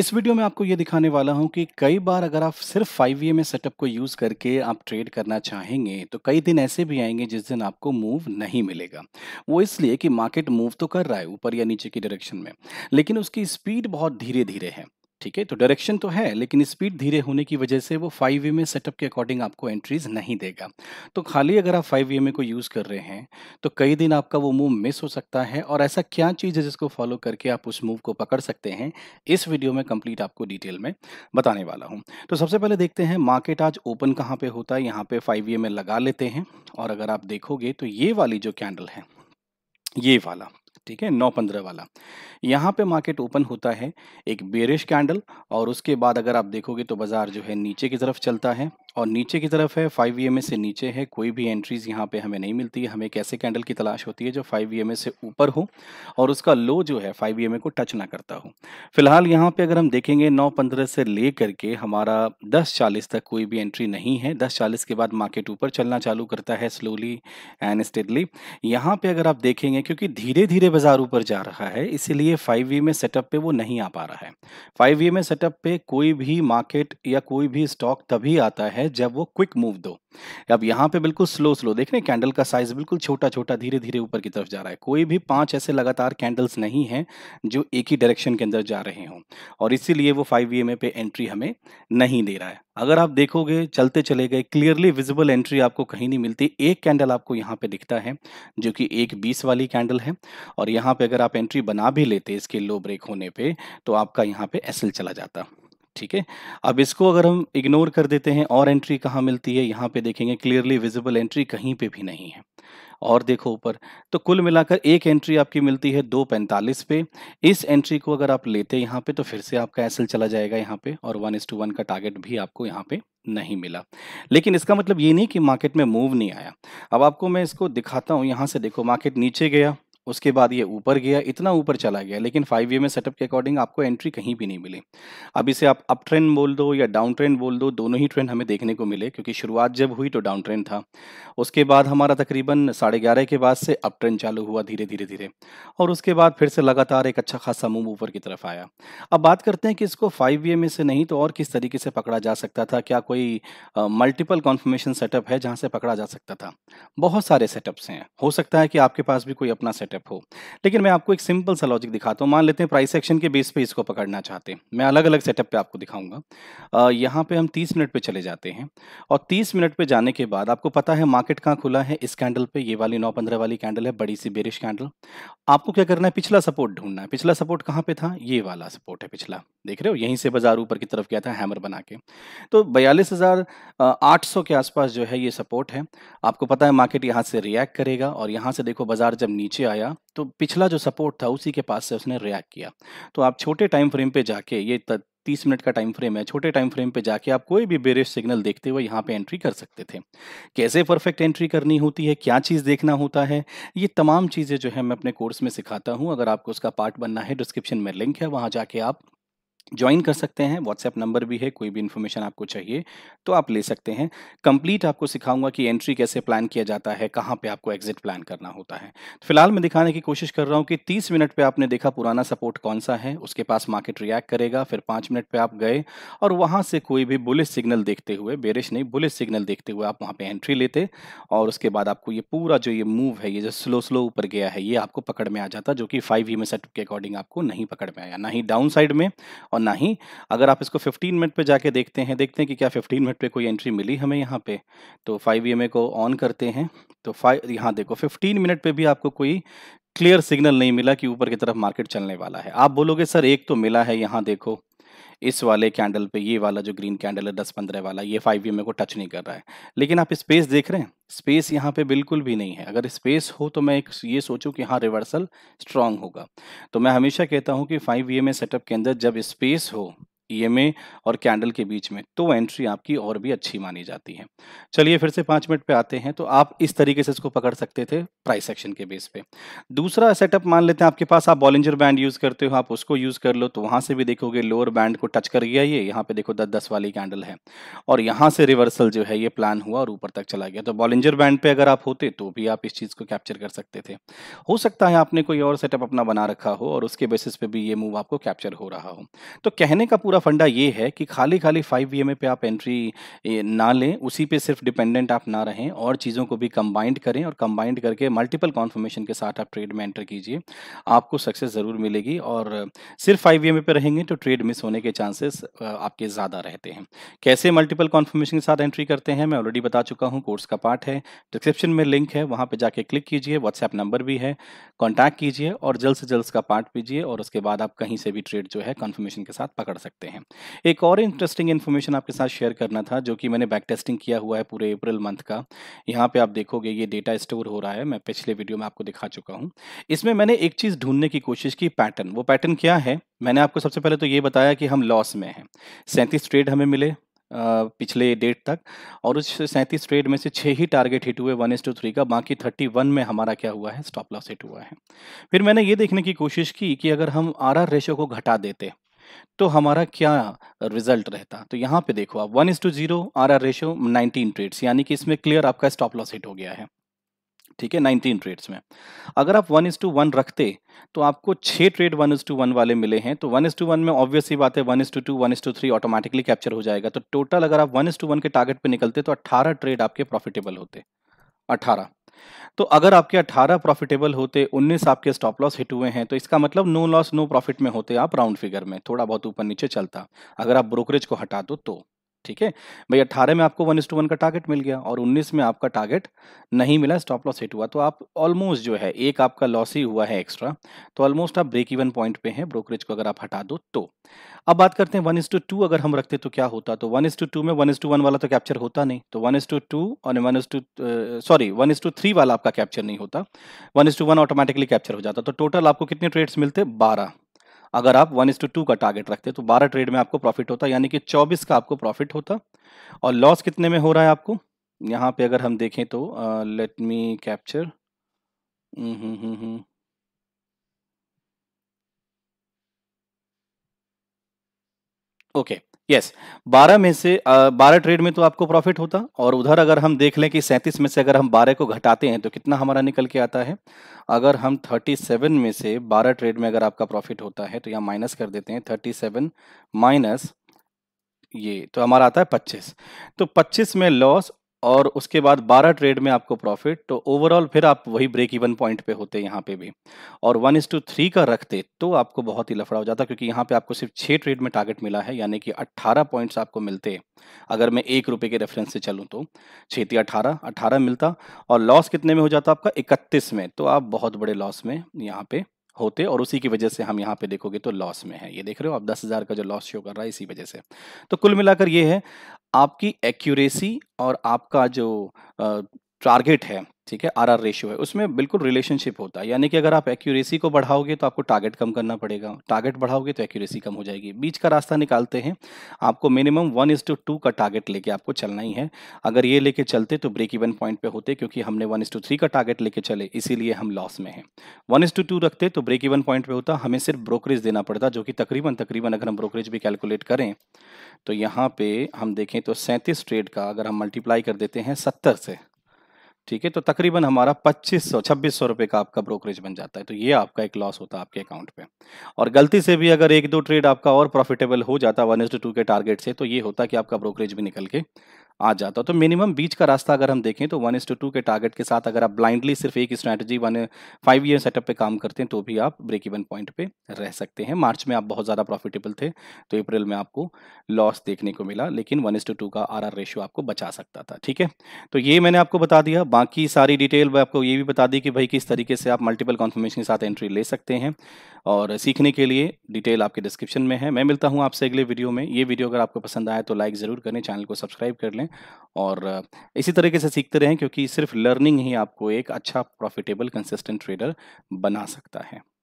इस वीडियो में आपको ये दिखाने वाला हूँ कि कई बार अगर आप सिर्फ फाइव ई में सेटअप को यूज़ करके आप ट्रेड करना चाहेंगे तो कई दिन ऐसे भी आएंगे जिस दिन आपको मूव नहीं मिलेगा वो इसलिए कि मार्केट मूव तो कर रहा है ऊपर या नीचे की डायरेक्शन में लेकिन उसकी स्पीड बहुत धीरे धीरे है ठीक है तो डायरेक्शन तो है लेकिन स्पीड धीरे होने की वजह से वो फाइव वे में सेटअप के अकॉर्डिंग आपको एंट्रीज नहीं देगा तो खाली अगर आप फाइव वे में को यूज़ कर रहे हैं तो कई दिन आपका वो मूव मिस हो सकता है और ऐसा क्या चीज़ है जिसको फॉलो करके आप उस मूव को पकड़ सकते हैं इस वीडियो में कंप्लीट आपको डिटेल में बताने वाला हूँ तो सबसे पहले देखते हैं मार्केट आज ओपन कहाँ पर होता है यहाँ पर फाइव वे में लगा लेते हैं और अगर आप देखोगे तो ये वाली जो कैंडल है ये वाला ठीक है नौ पंद्रह वाला यहाँ पे मार्केट ओपन होता है एक बेरिश कैंडल और उसके बाद अगर आप देखोगे तो बाजार जो है नीचे की तरफ चलता है और नीचे की तरफ है फाइव ई से नीचे है कोई भी एंट्रीज़ यहाँ पे हमें नहीं मिलती हमें कैसे कैंडल की तलाश होती है जो फाइव ई से ऊपर हो और उसका लो जो है फाइव ई को टच ना करता हो फिलहाल यहाँ पे अगर हम देखेंगे नौ पंद्रह से ले करके हमारा दस चालीस तक कोई भी एंट्री नहीं है दस चालीस के बाद मार्केट ऊपर चलना चालू करता है स्लोली एंड स्टेडली यहाँ पर अगर आप देखेंगे क्योंकि धीरे धीरे बाजार ऊपर जा रहा है इसीलिए फाइव ई सेटअप पे वो नहीं आ पा रहा है फाइव ई सेटअप पर कोई भी मार्केट या कोई भी स्टॉक तभी आता है है जब वो क्विक मूव दो अब यहाँ पे बिल्कुल स्लो स्लो देख रहे कैंडल का साइज बिल्कुल छोटा छोटा धीरे धीरे ऊपर की तरफ जा रहा है कोई भी पांच ऐसे लगातार कैंडल्स नहीं हैं जो एक ही डायरेक्शन के अंदर जा रहे हों और इसीलिए वो फाइव ई पे एंट्री हमें नहीं दे रहा है अगर आप देखोगे चलते चले गए क्लियरली विजिबल एंट्री आपको कहीं नहीं मिलती एक कैंडल आपको यहाँ पे दिखता है जो कि एक बीस वाली कैंडल है और यहाँ पे अगर आप एंट्री बना भी लेते इसके लो ब्रेक होने पे तो आपका यहाँ पे एसएल चला जाता ठीक है अब इसको अगर हम इग्नोर कर देते हैं और एंट्री कहाँ मिलती है यहाँ पे देखेंगे क्लियरली विजिबल एंट्री कहीं पे भी नहीं है और देखो ऊपर तो कुल मिलाकर एक एंट्री आपकी मिलती है दो पैंतालीस पे इस एंट्री को अगर आप लेते यहाँ पे तो फिर से आपका एसल चला जाएगा यहाँ पे और वन इस टू वन का टारगेट भी आपको यहाँ पे नहीं मिला लेकिन इसका मतलब ये नहीं कि मार्केट में मूव नहीं आया अब आपको मैं इसको दिखाता हूँ यहाँ से देखो मार्केट नीचे गया उसके बाद ये ऊपर गया इतना ऊपर चला गया लेकिन फाइव वे में सेटअप के अकॉर्डिंग आपको एंट्री कहीं भी नहीं मिली अब इसे आप अप ट्रेंड बोल दो या डाउन ट्रेंड बोल दो दोनों ही ट्रेंड हमें देखने को मिले क्योंकि शुरुआत जब हुई तो डाउन ट्रेंड था उसके बाद हमारा तकरीबन साढ़े ग्यारह के बाद से अप ट्रेंड चालू हुआ धीरे धीरे धीरे और उसके बाद फिर से लगातार एक अच्छा खासा मूव ऊपर की तरफ आया अब बात करते हैं कि इसको फाइव वे में से नहीं तो और किस तरीके से पकड़ा जा सकता था क्या कोई मल्टीपल कॉन्फर्मेशन सेटअप है जहाँ से पकड़ा जा सकता था बहुत सारे सेटअप्स हैं हो सकता है कि आपके पास भी कोई अपना सेटअप स्टेप हो लेकिन मैं आपको एक सिंपल सा लॉजिक दिखाता हूँ मान लेते हैं प्राइस एक्शन के बेस पे इसको पकड़ना चाहते हैं मैं अलग अलग सेटअप पे आपको दिखाऊंगा यहाँ पे हम 30 मिनट पे चले जाते हैं और 30 मिनट पे जाने के बाद आपको पता है मार्केट कहाँ खुला है इस कैंडल पर ये वाली नौ पंद्रह वाली कैंडल है बड़ी सी बेरिश कैंडल आपको क्या करना है पिछला सपोर्ट ढूंढना है पिछला सपोर्ट कहाँ पर था ये वाला सपोर्ट है पिछला देख रहे हो यहीं से बाजार ऊपर की तरफ गया था हैमर बना के तो बयालीस के आसपास जो है ये सपोर्ट है आपको पता है मार्केट यहाँ से रिएक्ट करेगा और यहाँ से देखो बाजार जब नीचे आया गया तो पिछला जो सपोर्ट था उसी के पास से उसने रिएक्ट किया तो आप छोटे टाइम फ्रेम पे जाके ये तीस मिनट का टाइम फ्रेम है छोटे टाइम फ्रेम पे जाके आप कोई भी बेरिश सिग्नल देखते हुए यहाँ पे एंट्री कर सकते थे कैसे परफेक्ट एंट्री करनी होती है क्या चीज़ देखना होता है ये तमाम चीज़ें जो है मैं अपने कोर्स में सिखाता हूँ अगर आपको उसका पार्ट बनना है डिस्क्रिप्शन में लिंक है वहाँ जाके आप ज्वाइन कर सकते हैं व्हाट्सएप नंबर भी है कोई भी इन्फॉर्मेशन आपको चाहिए तो आप ले सकते हैं कंप्लीट आपको सिखाऊंगा कि एंट्री कैसे प्लान किया जाता है कहाँ पे आपको एग्जिट प्लान करना होता है तो फिलहाल मैं दिखाने की कोशिश कर रहा हूँ कि 30 मिनट पे आपने देखा पुराना सपोर्ट कौन सा है उसके पास मार्केट रिएक्ट करेगा फिर पाँच मिनट पर आप गए और वहाँ से कोई भी बुलिस सिग्नल देखते हुए बेरिश नहीं बुलिस सिग्नल देखते हुए आप वहाँ पर एंट्री लेते और उसके बाद आपको ये पूरा जो ये मूव है ये जो स्लो स्लो ऊपर गया है ये आपको पकड़ में आ जाता जो कि फाइव ई e में सेटअप के अकॉर्डिंग आपको नहीं पकड़ में आया ना ही डाउन साइड में और ना ही अगर आप इसको 15 मिनट पे जाके देखते हैं देखते हैं कि क्या 15 मिनट पे कोई एंट्री मिली हमें यहाँ पे तो फाइव ई को ऑन करते हैं तो फाइव यहाँ देखो 15 मिनट पे भी आपको कोई क्लियर सिग्नल नहीं मिला कि ऊपर की तरफ मार्केट चलने वाला है आप बोलोगे सर एक तो मिला है यहाँ देखो इस वाले कैंडल पे ये वाला जो ग्रीन कैंडल है दस पंद्रह वाला ये फाइव ईएमए को टच नहीं कर रहा है लेकिन आप स्पेस देख रहे हैं स्पेस यहाँ पे बिल्कुल भी नहीं है अगर स्पेस हो तो मैं एक ये सोचूं कि हाँ रिवर्सल स्ट्रांग होगा तो मैं हमेशा कहता हूँ कि फाइव ई सेटअप के अंदर जब स्पेस हो ईएमए e और कैंडल के बीच में तो एंट्री आपकी और भी अच्छी मानी जाती है चलिए फिर से पाँच मिनट पे आते हैं तो आप इस तरीके से इसको पकड़ सकते थे प्राइस एक्शन के बेस पे दूसरा सेटअप मान लेते हैं आपके पास आप बॉलिंजर बैंड यूज़ करते हो आप उसको यूज़ कर लो तो वहाँ से भी देखोगे लोअर बैंड को टच कर गया ये यहाँ पर देखो दस दस वाली कैंडल है और यहाँ से रिवर्सल जो है ये प्लान हुआ और ऊपर तक चला गया तो बॉलिंजर बैंड पर अगर आप होते तो भी आप इस चीज़ को कैप्चर कर सकते थे हो सकता है आपने कोई और सेटअप अपना बना रखा हो और उसके बेसिस पे भी ये मूव आपको कैप्चर हो रहा हो तो कहने का पूरा पूरा फंडा ये है कि खाली खाली फाइव वी पे आप एंट्री ना लें उसी पे सिर्फ डिपेंडेंट आप ना रहें और चीज़ों को भी कंबाइंड करें और कंबाइंड करके मल्टीपल कॉन्फर्मेशन के साथ आप ट्रेड में एंटर कीजिए आपको सक्सेस ज़रूर मिलेगी और सिर्फ फाइव वी पे रहेंगे तो ट्रेड मिस होने के चांसेस आपके ज़्यादा रहते हैं कैसे मल्टीपल कॉन्फर्मेशन के साथ एंट्री करते हैं मैं ऑलरेडी बता चुका हूँ कोर्स का पार्ट है डिस्क्रिप्शन में लिंक है वहाँ पर जाके क्लिक कीजिए व्हाट्सएप नंबर भी है कॉन्टैक्ट कीजिए और जल्द से जल्द उसका पार्ट पीजिए और उसके बाद आप कहीं से भी ट्रेड जो है कन्फर्मेशन के साथ पकड़ सकते हैं सकते हैं एक और इंटरेस्टिंग इन्फॉर्मेशन आपके साथ शेयर करना था जो कि मैंने बैक टेस्टिंग किया हुआ है पूरे अप्रैल मंथ का यहाँ पे आप देखोगे ये डेटा स्टोर हो रहा है मैं पिछले वीडियो में आपको दिखा चुका हूँ इसमें मैंने एक चीज़ ढूंढने की कोशिश की पैटर्न वो पैटर्न क्या है मैंने आपको सबसे पहले तो ये बताया कि हम लॉस में हैं सैंतीस ट्रेड हमें मिले पिछले डेट तक और उस सैंतीस ट्रेड में से छः ही टारगेट हिट हुए वन एस टू थ्री का बाकी थर्टी वन में हमारा क्या हुआ है स्टॉप लॉस हिट हुआ है फिर मैंने ये देखने की कोशिश की कि अगर हम आर आर रेशो को घटा देते तो हमारा क्या रिजल्ट रहता तो यहाँ पे देखो आप one is to zero R R ratio nineteen trades यानी कि इसमें क्लियर आपका स्टॉप लॉस हिट हो गया है ठीक है नाइनटीन ट्रेड्स में अगर आप वन इज टू वन रखते तो आपको छः trade one is two one वाले मिले हैं तो वन इज टू वन में ऑब्वियस ही बात है one is to two one is to three automatically capture हो जाएगा तो टोटल अगर आप वन इज टू वन के टारगेट पर निकलते तो अट्ठारह ट्रेड आपके प्रॉफिटेबल होते अट्ठारह तो अगर आपके 18 प्रॉफिटेबल होते 19 आपके स्टॉप लॉस हिट हुए हैं तो इसका मतलब नो लॉस नो प्रॉफिट में होते आप राउंड फिगर में थोड़ा बहुत ऊपर नीचे चलता अगर आप ब्रोकरेज को हटा दो तो ठीक है भाई अट्ठारह में आपको वन टू वन का टारगेट मिल गया और उन्नीस में आपका टारगेट नहीं मिला स्टॉप लॉस हिट हुआ तो आप ऑलमोस्ट जो है एक आपका लॉस ही हुआ है एक्स्ट्रा तो ऑलमोस्ट आप ब्रेक इवन पॉइंट पे हैं ब्रोकरेज को अगर आप हटा दो तो अब बात करते हैं वन टू टू अगर हम रखते तो क्या होता तो वन टू टू में वन टू वन वाला तो कैप्चर होता नहीं तो वन टू टू और one to sorry one to three वाला आपका कैप्चर नहीं होता one to one automatically capture हो जाता तो टोटल आपको कितने ट्रेड्स मिलते बारह अगर आप one is to two two target रखते तो बारह ट्रेड में आपको प्रॉफिट होता यानी कि चौबीस का आपको प्रॉफिट होता और लॉस कितने में हो रहा है आपको यहाँ पे अगर हम देखें तो let me capture hmm hmm hmm, hmm. Okay yes बारह में से बारह ट्रेड में तो आपको प्रॉफिट होता और उधर अगर हम देख लें कि सैंतीस में से अगर हम बारह को घटाते हैं तो कितना हमारा निकल के आता है अगर हम थर्टी सेवन में से बारह ट्रेड में अगर आपका प्रॉफिट होता है तो यहाँ माइनस कर देते हैं थर्टी सेवन माइनस ये तो हमारा आता है पच्चीस तो पच्चीस में लॉस और उसके बाद 12 ट्रेड में आपको प्रॉफिट तो ओवरऑल फिर आप वही ब्रेक इवन पॉइंट पे होते यहाँ पे भी और वन इज टू थ्री का रखते तो आपको बहुत ही लफड़ा हो जाता क्योंकि यहाँ पे आपको सिर्फ छः ट्रेड में टारगेट मिला है यानी कि 18 पॉइंट्स आपको मिलते अगर मैं एक रुपये के रेफरेंस से चलूँ तो थी अठारह अठारह मिलता और लॉस कितने में हो जाता आपका इकतीस में तो आप बहुत बड़े लॉस में यहाँ पे होते और उसी की वजह से हम यहाँ पे देखोगे तो लॉस में है ये देख रहे हो आप दस हज़ार का जो लॉस शो कर रहा है इसी वजह से तो कुल मिलाकर ये है आपकी एक्यूरेसी और आपका जो टारगेट है ठीक है आर आर रेशियो है उसमें बिल्कुल रिलेशनशिप होता है यानी कि अगर आप एक्यूरेसी को बढ़ाओगे तो आपको टारगेट कम करना पड़ेगा टारगेट बढ़ाओगे तो एक्यूरेसी कम हो जाएगी बीच का रास्ता निकालते हैं आपको minimum one is to two two target लेके आपको चलना ही है अगर ये लेके चलते तो ब्रेक इवन पॉइंट पे होते क्योंकि हमने वन इज टू थ्री का टारगेट लेके चले इसीलिए हम लॉस में हैं वन इज टू टू रखते तो ब्रेक इवन पॉइंट पे होता हमें सिर्फ ब्रोकरेज देना पड़ता जो कि तकरीबन तकरीबन अगर हम ब्रोकरेज भी कैलकुलेट करें तो यहाँ पे हम देखें तो सैंतीस ट्रेड का अगर हम मल्टीप्लाई कर देते हैं सत्तर से ठीक है तो तकरीबन हमारा 2500 2600 रुपए का आपका ब्रोकरेज बन जाता है तो ये आपका एक लॉस होता है आपके अकाउंट पे और गलती से भी अगर एक दो ट्रेड आपका और प्रॉफिटेबल हो जाता है वन टू के टारगेट से तो ये होता कि आपका ब्रोकरेज भी निकल के आ जाता तो मिनिमम बीच का रास्ता अगर हम देखें तो वन इस टू टू के टारगेट के साथ अगर आप ब्लाइंडली सिर्फ एक strategy one five year setup पे काम करते हैं तो भी आप ब्रेक इवन पॉइंट पे रह सकते हैं मार्च में आप बहुत ज़्यादा प्रॉफिटेबल थे तो अप्रैल में आपको लॉस देखने को मिला लेकिन वन इस टू टू का आर रेशियो आपको बचा सकता था ठीक है तो ये मैंने आपको बता दिया बाकी सारी डिटेल मैं आपको ये भी बता दी कि भाई किस तरीके से आप मल्टीपल कॉन्फर्मेशन के साथ एंट्री ले सकते हैं और सीखने के लिए डिटेल आपके डिस्क्रिप्शन में है मैं मिलता हूँ आपसे अगले वीडियो में ये वीडियो अगर आपको पसंद आया तो लाइक ज़रूर करें चैनल को सब्सक्राइब कर लें हैं और इसी तरीके से सीखते रहें क्योंकि सिर्फ लर्निंग ही आपको एक अच्छा प्रॉफिटेबल कंसिस्टेंट ट्रेडर बना सकता है